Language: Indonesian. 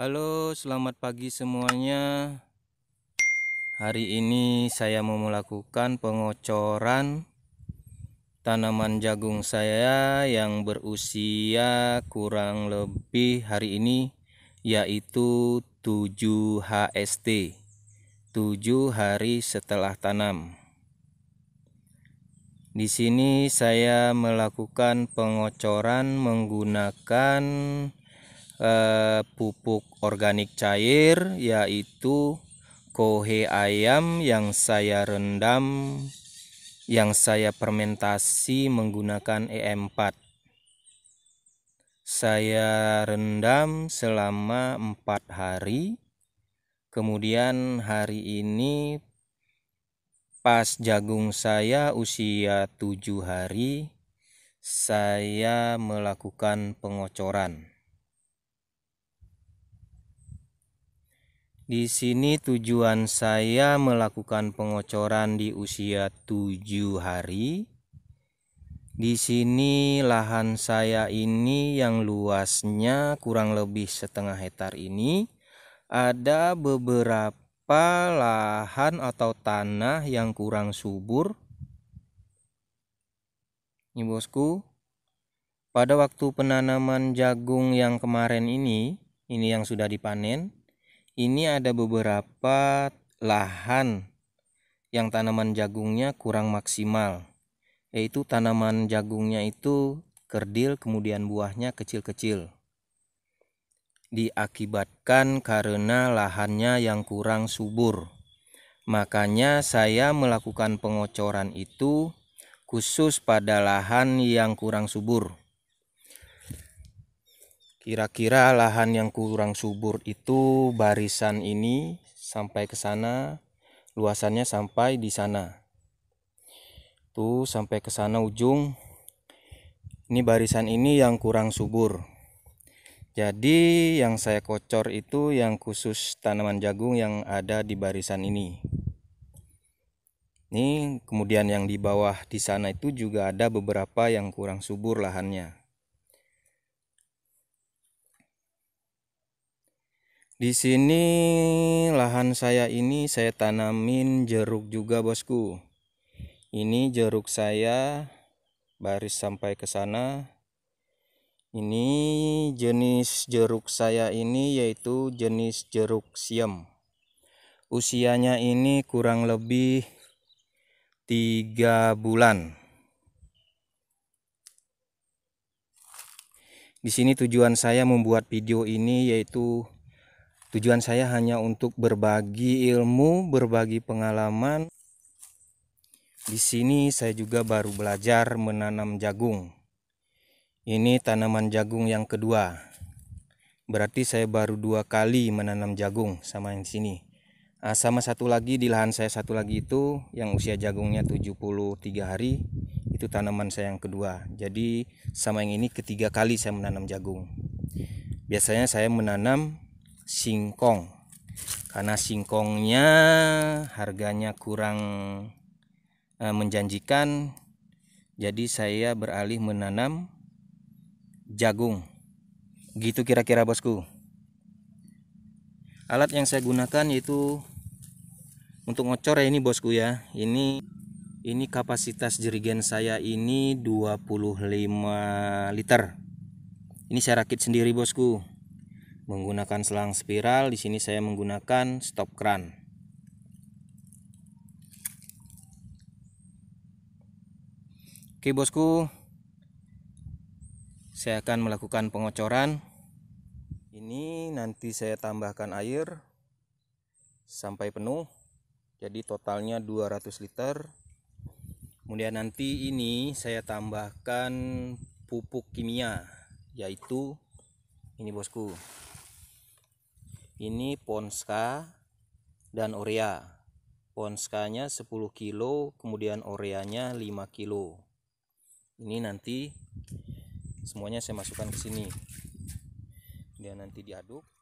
Halo, selamat pagi semuanya. Hari ini saya mau melakukan pengocoran tanaman jagung saya yang berusia kurang lebih hari ini yaitu 7 HST. 7 hari setelah tanam. Di sini saya melakukan pengocoran menggunakan eh, pupuk organik cair yaitu kohe ayam yang saya rendam yang saya fermentasi menggunakan e EM4 saya rendam selama empat hari kemudian hari ini pas jagung saya usia tujuh hari saya melakukan pengocoran Di sini tujuan saya melakukan pengocoran di usia 7 hari. Di sini lahan saya ini yang luasnya kurang lebih setengah hektar ini ada beberapa lahan atau tanah yang kurang subur. Ini bosku, pada waktu penanaman jagung yang kemarin ini, ini yang sudah dipanen, ini ada beberapa lahan yang tanaman jagungnya kurang maksimal yaitu tanaman jagungnya itu kerdil kemudian buahnya kecil-kecil diakibatkan karena lahannya yang kurang subur makanya saya melakukan pengocoran itu khusus pada lahan yang kurang subur Kira-kira lahan yang kurang subur itu barisan ini sampai ke sana, luasannya sampai di sana. Tuh sampai ke sana ujung. Ini barisan ini yang kurang subur. Jadi yang saya kocor itu yang khusus tanaman jagung yang ada di barisan ini. Ini kemudian yang di bawah di sana itu juga ada beberapa yang kurang subur lahannya. Di sini lahan saya ini saya tanamin jeruk juga bosku. Ini jeruk saya baris sampai ke sana. Ini jenis jeruk saya ini yaitu jenis jeruk siam. Usianya ini kurang lebih tiga bulan. Di sini tujuan saya membuat video ini yaitu Tujuan saya hanya untuk berbagi ilmu, berbagi pengalaman. Di sini saya juga baru belajar menanam jagung. Ini tanaman jagung yang kedua. Berarti saya baru dua kali menanam jagung sama yang sini. Nah, sama satu lagi di lahan saya satu lagi itu yang usia jagungnya 73 hari itu tanaman saya yang kedua. Jadi sama yang ini ketiga kali saya menanam jagung. Biasanya saya menanam singkong karena singkongnya harganya kurang eh, menjanjikan jadi saya beralih menanam jagung gitu kira-kira bosku alat yang saya gunakan yaitu untuk ngocor ya ini bosku ya ini ini kapasitas jerigen saya ini 25 liter ini saya rakit sendiri bosku menggunakan selang spiral. Di sini saya menggunakan stop kran. Oke bosku, saya akan melakukan pengocoran. Ini nanti saya tambahkan air sampai penuh. Jadi totalnya 200 liter. Kemudian nanti ini saya tambahkan pupuk kimia yaitu ini bosku ini Ponska dan Orea. Ponskanya 10 kilo, kemudian Oreanya 5 kilo. Ini nanti semuanya saya masukkan ke sini. Dia nanti diaduk.